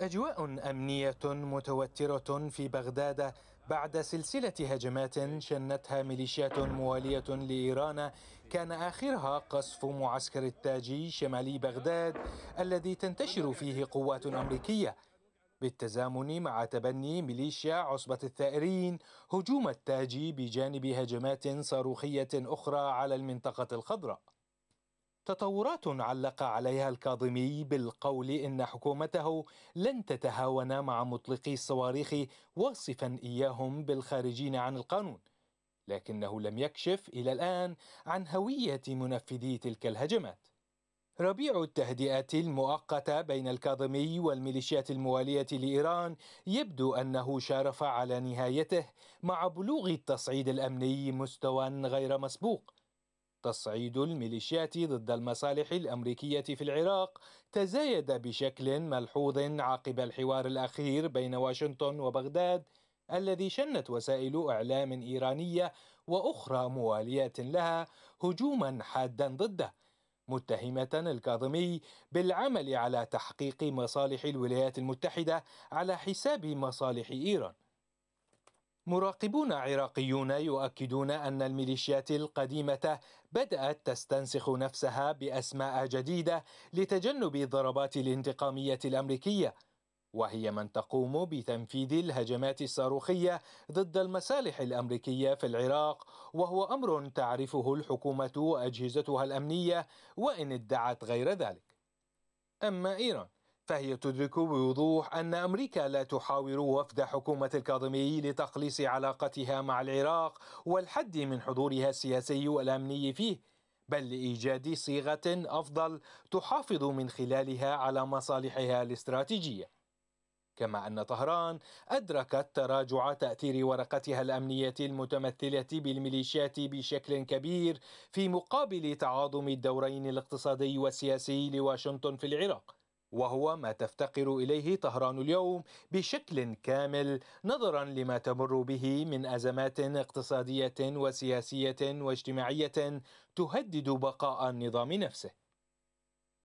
أجواء أمنية متوترة في بغداد بعد سلسلة هجمات شنتها ميليشيات موالية لإيران كان آخرها قصف معسكر التاجي شمالي بغداد الذي تنتشر فيه قوات أمريكية بالتزامن مع تبني ميليشيا عصبة الثائرين هجوم التاجي بجانب هجمات صاروخية أخرى على المنطقة الخضراء تطورات علق عليها الكاظمي بالقول ان حكومته لن تتهاون مع مطلقي الصواريخ واصفا اياهم بالخارجين عن القانون لكنه لم يكشف الى الان عن هويه منفذي تلك الهجمات ربيع التهدئات المؤقتة بين الكاظمي والميليشيات الموالية لإيران يبدو أنه شارف على نهايته مع بلوغ التصعيد الأمني مستوى غير مسبوق تصعيد الميليشيات ضد المصالح الامريكيه في العراق تزايد بشكل ملحوظ عقب الحوار الاخير بين واشنطن وبغداد الذي شنت وسائل اعلام ايرانيه واخرى مواليه لها هجوما حادا ضده متهمه الكاظمي بالعمل على تحقيق مصالح الولايات المتحده على حساب مصالح ايران مراقبون عراقيون يؤكدون أن الميليشيات القديمة بدأت تستنسخ نفسها بأسماء جديدة لتجنب الضربات الانتقامية الأمريكية وهي من تقوم بتنفيذ الهجمات الصاروخية ضد المسالح الأمريكية في العراق وهو أمر تعرفه الحكومة وأجهزتها الأمنية وإن ادعت غير ذلك أما إيران فهي تدرك بوضوح أن أمريكا لا تحاور وفد حكومة الكاظمي لتقليص علاقتها مع العراق والحد من حضورها السياسي والأمني فيه بل لإيجاد صيغة أفضل تحافظ من خلالها على مصالحها الاستراتيجية كما أن طهران أدركت تراجع تأثير ورقتها الأمنية المتمثلة بالميليشيات بشكل كبير في مقابل تعاظم الدورين الاقتصادي والسياسي لواشنطن في العراق وهو ما تفتقر اليه طهران اليوم بشكل كامل نظرا لما تمر به من ازمات اقتصاديه وسياسيه واجتماعيه تهدد بقاء النظام نفسه